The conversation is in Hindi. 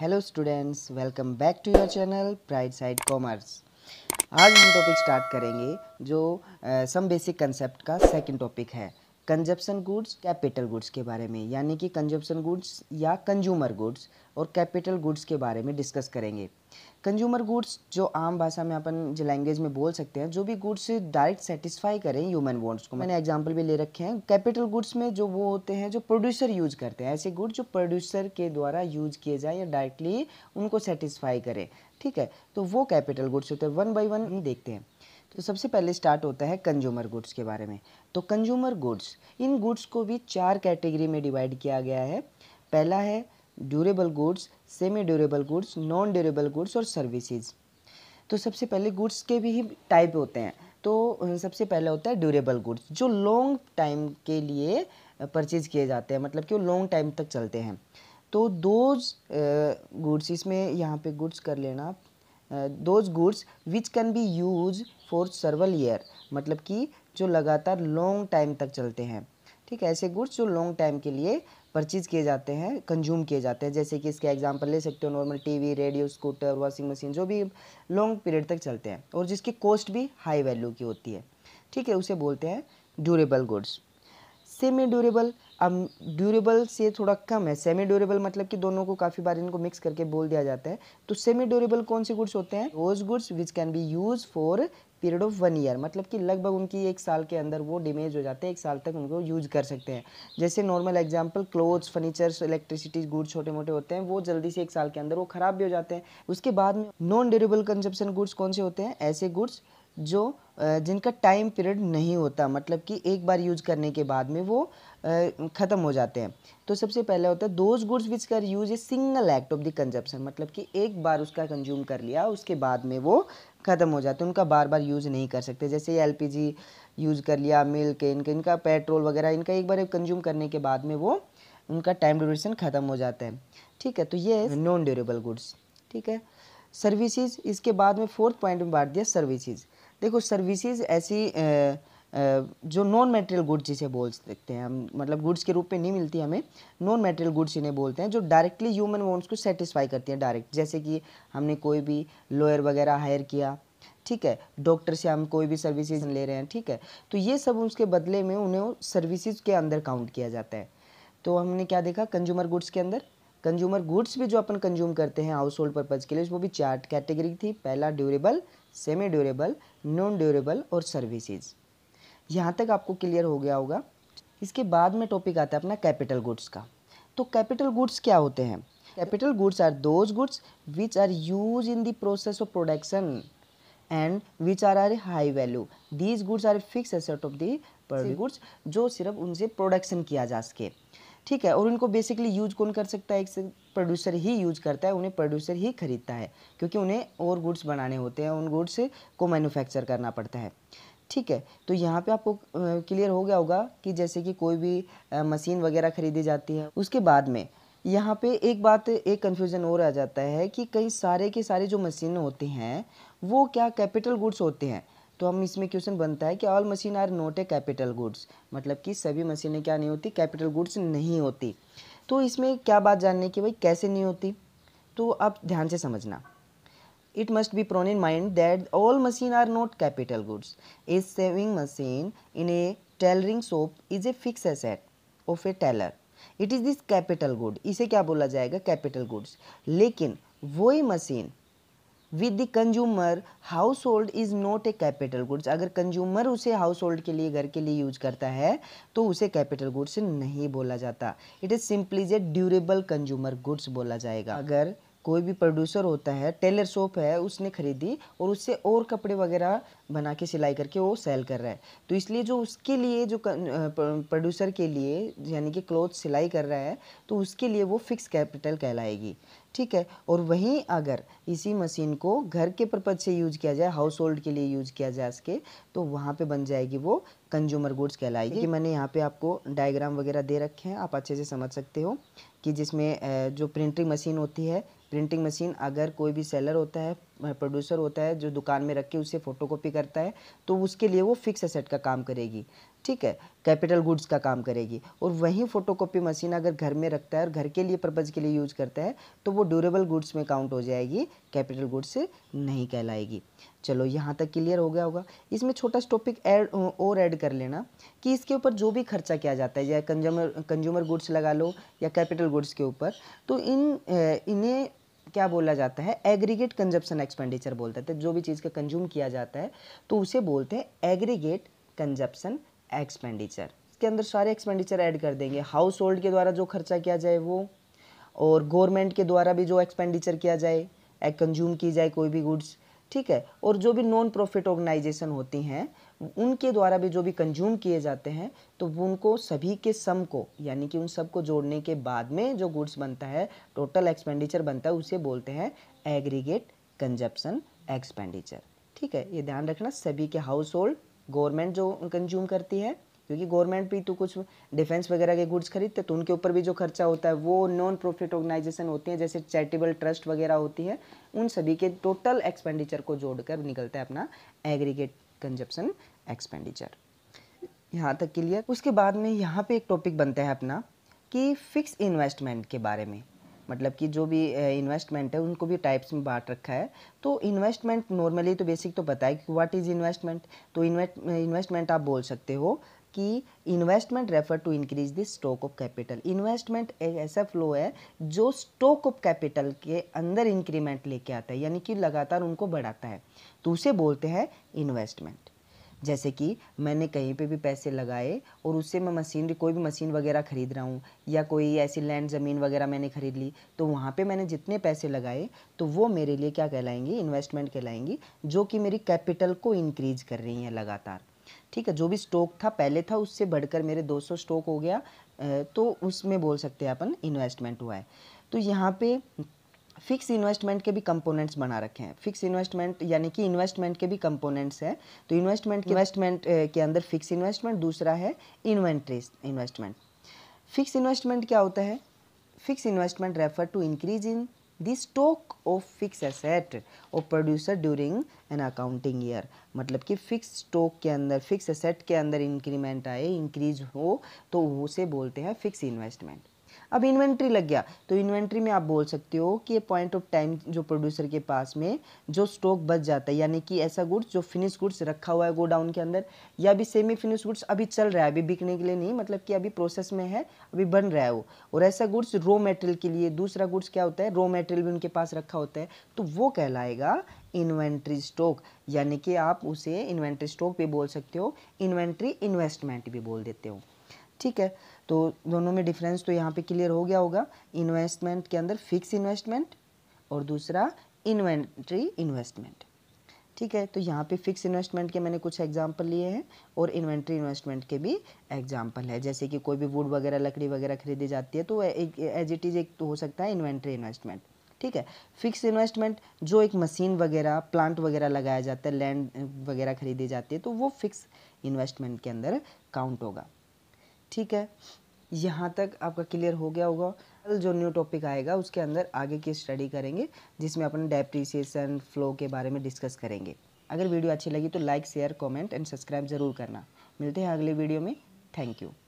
hello students welcome back to your channel pride side commerce आज हम टॉपिक स्टार्ट करेंगे जो सम बेसिक कंसेप्ट का सेकंड टॉपिक है कंजप्शन गुड्स कैपिटल गुड्स के बारे में यानी कि कंजप्शन गुड्स या कंज्यूमर गुड्स और कैपिटल गुड्स के बारे में डिस्कस करेंगे कंज्यूमर गुड्स जो आम भाषा में अपन जो लैंग्वेज में बोल सकते हैं जो भी गुड्स डायरेक्ट सेटिस्फाई करें ह्यूमन वॉन्ट्स को मैंने एग्जाम्पल भी ले रखे हैं कैपिटल गुड्स में जो वो होते हैं जो प्रोड्यूसर यूज करते हैं ऐसे गुड्स जो प्रोड्यूसर के द्वारा यूज किए जाए या डायरेक्टली उनको सेटिस्फाई करें ठीक है तो वो कैपिटल गुड्स होते हैं वन बाई वन देखते हैं तो सबसे पहले स्टार्ट होता है कंज्यूमर गुड्स के बारे में तो कंज्यूमर गुड्स इन गुड्स को भी चार कैटेगरी में डिवाइड किया गया है पहला है durable goods semi durable goods non durable goods और सर्विसेज तो सबसे पहले गुड्स के भी टाइप होते हैं तो सबसे पहले होता है ड्यूरेबल गुड्स जो लॉन्ग टाइम के लिए परचेज किए जाते हैं मतलब कि वो लॉन्ग टाइम तक चलते हैं तो दोज गुड्स इसमें यहाँ पे गुड्स कर लेना आप those goods which can be use for several year मतलब कि जो लगातार लॉन्ग टाइम तक चलते हैं ठीक है ऐसे गुड्स जो लॉन्ग टाइम के लिए परचेज किए जाते हैं कंज्यूम किए जाते हैं जैसे कि इसके एग्जांपल ले सकते हो normal TV radio scooter washing machine जो भी लॉन्ग पीरियड तक चलते हैं और जिसकी कॉस्ट भी हाई वैल्यू की होती है ठीक है उसे बोलते हैं ड्यूरेबल गुड्स सेमी ड्यूरेबल अब ड्यूरेबल से थोड़ा कम है सेमी ड्यूरेबल मतलब कि दोनों को काफ़ी बार इनको मिक्स करके बोल दिया जाता है तो सेमी ड्यूरेबल कौन से गुड्स होते हैं रोज goods which can be use for period of one year मतलब कि लगभग उनकी एक साल के अंदर वो डिमेज हो जाते हैं एक साल तक उनको यूज कर सकते हैं जैसे normal example clothes furnitures electricity goods छोटे मोटे होते हैं वो जल्दी से एक साल के अंदर वो खराब भी हो जाते हैं उसके बाद में नॉन ड्यूरेबल कंजप्शन गुड्स कौन से होते हैं ऐसे गुड्स जो जिनका टाइम पीरियड नहीं होता मतलब कि एक बार यूज करने के बाद में वो ख़त्म हो जाते हैं तो सबसे पहले होता है दोज गुड्स विच कर use a single act of the consumption मतलब कि एक बार उसका कंज्यूम कर लिया उसके बाद में वो ख़त्म हो जाते हैं उनका बार बार यूज़ नहीं कर सकते जैसे एल पी जी यूज़ कर लिया मिल्क इनका इनका पेट्रोल वगैरह इनका एक बार कंज्यूम करने के बाद में वो उनका टाइम ड्यूरेशन ख़त्म हो जाता है ठीक है तो ये नॉन ड्यूरेबल गुड्स ठीक है सर्विसेज इसके बाद में फोर्थ पॉइंट में बांट दिया सर्विसेज देखो सर्विसेज ऐसी जो नॉन मेटेरियल गुड्स जिसे बोल सकते हैं हम मतलब गुड्स के रूप में नहीं मिलती हमें नॉन मेटेरियल गुड्स इन्हें बोलते हैं जो डायरेक्टली ह्यूमन वॉन्ट्स को सेटिस्फाई करती हैं डायरेक्ट जैसे कि हमने कोई भी लॉयर वगैरह हायर किया ठीक है डॉक्टर से हम कोई भी सर्विसेज ले रहे हैं ठीक है तो ये सब उसके बदले में उन्हें सर्विसेज के अंदर काउंट किया जाता है तो हमने क्या देखा कंज्यूमर गुड्स के अंदर कंज्यूमर गुड्स भी जो अपन कंज्यूम करते हैं हाउस होल्ड पर्पज़ के लिए वो भी चार कैटेगरी थी पहला durable semi durable non durable और सर्विसेज यहाँ तक आपको क्लियर हो गया होगा इसके बाद में टॉपिक आता है अपना कैपिटल गुड्स का तो कैपिटल गुड्स क्या होते हैं capital goods are those goods which are use in the process of production and which are are high value these goods are fix asset of the goods जो सिर्फ उनसे प्रोडक्शन किया जा सके ठीक है और उनको बेसिकली यूज कौन कर सकता है एक प्रोड्यूसर ही यूज करता है उन्हें प्रोड्यूसर ही खरीदता है क्योंकि उन्हें और गुड्स बनाने होते हैं उन गुड्स को मैन्युफैक्चर करना पड़ता है ठीक है तो यहाँ पे आपको क्लियर हो गया होगा कि जैसे कि कोई भी मशीन वगैरह खरीदी जाती है उसके बाद में यहाँ पे एक बात एक कन्फ्यूज़न और आ जाता है कि कई सारे के सारे जो मशीन होते हैं वो क्या कैपिटल गुड्स होते हैं तो हम इसमें क्वेश्चन बनता है कि all machine are not a capital goods मतलब कि सभी मशीनें क्या नहीं होती कैपिटल गुड्स नहीं होती तो इसमें क्या बात जानने की भाई कैसे नहीं होती तो आप ध्यान से समझना it must be borne in mind that all machine are not capital goods a sewing machine in a tailoring shop is a fix asset of a tailor it is this capital good इसे क्या बोला जाएगा कैपिटल गुड्स लेकिन वही machine with the consumer house hold is not a capital goods अगर कंज्यूमर उसे हाउस होल्ड के लिए घर के लिए यूज करता है तो उसे कैपिटल गुड्स नहीं बोला जाता इट इज़ सिंपली जे ड्यूरेबल कंज्यूमर गुड्स बोला जाएगा अगर कोई भी प्रोड्यूसर होता है टेलर शॉप है उसने खरीदी और उससे और कपड़े वगैरह बना के सिलाई करके वो सेल कर रहा है तो इसलिए जो उसके लिए जो प्रोड्यूसर के लिए यानी कि क्लोथ सिलाई कर रहा है तो उसके लिए वो फिक्स कैपिटल कहलाएगी ठीक है और वहीं अगर इसी मशीन को घर के पर्पज से यूज किया जाए हाउस होल्ड के लिए यूज किया जाए इसके तो वहाँ पे बन जाएगी वो कंज्यूमर गुड्स कहलाएगी कि मैंने यहाँ पे आपको डायग्राम वगैरह दे रखे हैं आप अच्छे से समझ सकते हो कि जिसमें जो प्रिंटिंग मशीन होती है प्रिंटिंग मशीन अगर कोई भी सेलर होता है प्रोड्यूसर होता है जो दुकान में रख के उसे फ़ोटोकॉपी करता है तो उसके लिए वो फिक्स एसेट का काम करेगी ठीक है कैपिटल गुड्स का काम करेगी और वहीं फोटोकॉपी मशीन अगर घर में रखता है और घर के लिए पर्पज़ के लिए यूज़ करता है तो वो ड्यूरेबल गुड्स में काउंट हो जाएगी कैपिटल गुड्स नहीं कहलाएगी चलो यहाँ तक क्लियर हो गया होगा इसमें छोटा टॉपिक ऐड और ऐड कर लेना कि इसके ऊपर जो भी खर्चा किया जाता है या कंज्यूमर कंज्यूमर गुड्स लगा लो या कैपिटल गुड्स के ऊपर तो इन इन्हें क्या बोला जाता है एग्रीगेट कंजप्शन एक्सपेंडिचर बोलते हैं तो जो भी चीज़ का कंज्यूम किया जाता है तो उसे बोलते हैं एग्रीगेट कंजप्शन एक्सपेंडिचर इसके अंदर सारे एक्सपेंडिचर ऐड कर देंगे हाउस होल्ड के द्वारा जो खर्चा किया जाए वो और गवर्नमेंट के द्वारा भी जो एक्सपेंडिचर किया जाए कंज्यूम की जाए कोई भी गुड्स ठीक है और जो भी नॉन प्रॉफिट ऑर्गेनाइजेशन होती हैं उनके द्वारा भी जो भी कंज्यूम किए जाते हैं तो उनको सभी के सम को यानी कि उन सब को जोड़ने के बाद में जो गुड्स बनता है टोटल एक्सपेंडिचर बनता है उसे बोलते हैं एग्रीगेट कंजप्शन एक्सपेंडिचर ठीक है ये ध्यान रखना सभी के हाउस होल्ड गवर्नमेंट जो कंज्यूम करती है क्योंकि गवर्नमेंट भी तो कुछ डिफेंस वगैरह के गुड्स खरीदते हैं तो उनके ऊपर भी जो खर्चा होता है वो नॉन प्रॉफिट ऑर्गेनाइजेशन होती है जैसे चैरिटेबल ट्रस्ट वगैरह होती है उन सभी के टोटल एक्सपेंडिचर को जोड़कर निकलता है अपना एग्रीगेट कंजप्शन एक्सपेंडिचर यहाँ तक क्लियर उसके बाद में यहाँ पर एक टॉपिक बनता है अपना कि फिक्स इन्वेस्टमेंट के बारे में मतलब कि जो भी इन्वेस्टमेंट है उनको भी टाइप्स में बांट रखा है तो इन्वेस्टमेंट नॉर्मली तो बेसिक तो पता है कि व्हाट इज़ इन्वेस्टमेंट तो इन्वेस्टमेंट आप बोल सकते हो कि investment refer to increase the stock of capital investment एक ऐसा फ्लो है जो स्टॉक ऑफ कैपिटल के अंदर इंक्रीमेंट लेके आता है यानी कि लगातार उनको बढ़ाता है तो उसे बोलते हैं इन्वेस्टमेंट जैसे कि मैंने कहीं पे भी पैसे लगाए और उससे मैं मशीनरी कोई भी मशीन वगैरह ख़रीद रहा हूँ या कोई ऐसी लैंड ज़मीन वगैरह मैंने ख़रीद ली तो वहाँ पे मैंने जितने पैसे लगाए तो वो मेरे लिए क्या कहलाएंगी इन्वेस्टमेंट कहलाएंगी जो कि मेरी कैपिटल को इंक्रीज कर रही हैं लगातार ठीक है जो भी स्टॉक था पहले था उससे बढ़कर मेरे 200 स्टॉक हो गया तो उसमें बोल सकते हैं अपन इन्वेस्टमेंट हुआ है तो यहाँ पे फिक्स इन्वेस्टमेंट के भी कंपोनेंट्स बना रखे हैं फिक्स इन्वेस्टमेंट यानी कि इन्वेस्टमेंट के भी कंपोनेंट्स हैं तो इन्वेस्टमेंट इन्वेस्टमेंट के अंदर फिक्स इन्वेस्टमेंट दूसरा है इन्वेंट्रीज इन्वेस्टमेंट फिक्स इन्वेस्टमेंट क्या होता है fix investment refer to increase in the stock of fix asset of producer during an accounting year मतलब कि फिक्स स्टॉक के अंदर फिक्स एसेट के अंदर इंक्रीमेंट आए इंक्रीज हो तो उसे बोलते हैं फिक्स इन्वेस्टमेंट अब इन्वेंट्री लग गया तो इन्वेंट्री में आप बोल सकते हो कि पॉइंट ऑफ टाइम जो प्रोड्यूसर के पास में जो स्टॉक बच जाता है यानी कि ऐसा गुड्स जो फिनिश गुड्स रखा हुआ है गोडाउन के अंदर या अभी सेमी फिनिश गुड्स अभी चल रहा है अभी बिकने के लिए नहीं मतलब कि अभी प्रोसेस में है अभी बन रहा है वो और ऐसा गुड्स रो मेटेरियल के लिए दूसरा गुड्स क्या होता है रो मेटेरियल भी उनके पास रखा होता है तो वो कहलाएगा इन्वेंट्री स्टॉक यानी कि आप उसे इन्वेंट्री स्टॉक भी बोल सकते हो इन्वेंट्री इन्वेस्टमेंट भी बोल देते हो ठीक है तो दोनों में डिफरेंस तो यहाँ पे क्लियर हो गया होगा इन्वेस्टमेंट के अंदर फिक्स इन्वेस्टमेंट और दूसरा इन्वेंट्री इन्वेस्टमेंट ठीक है तो यहाँ पे फिक्स इन्वेस्टमेंट के मैंने कुछ एग्जांपल लिए हैं और इन्वेंट्री इन्वेस्टमेंट के भी एग्जांपल है जैसे कि कोई भी वुड वगैरह लकड़ी वगैरह खरीदी जाती है तो एक एज इट इज़ एक तो हो सकता है इन्वेंट्री इन्वेस्टमेंट ठीक है फिक्स इन्वेस्टमेंट जो एक मशीन वगैरह प्लांट वगैरह लगाया जाता है लैंड वगैरह खरीदी जाती है तो वो फिक्स इन्वेस्टमेंट के अंदर काउंट होगा ठीक है यहाँ तक आपका क्लियर हो गया होगा कल जो न्यू टॉपिक आएगा उसके अंदर आगे की स्टडी करेंगे जिसमें अपन डेप्रिसिएशन फ्लो के बारे में डिस्कस करेंगे अगर वीडियो अच्छी लगी तो like share comment and subscribe ज़रूर करना मिलते हैं अगले वीडियो में थैंक यू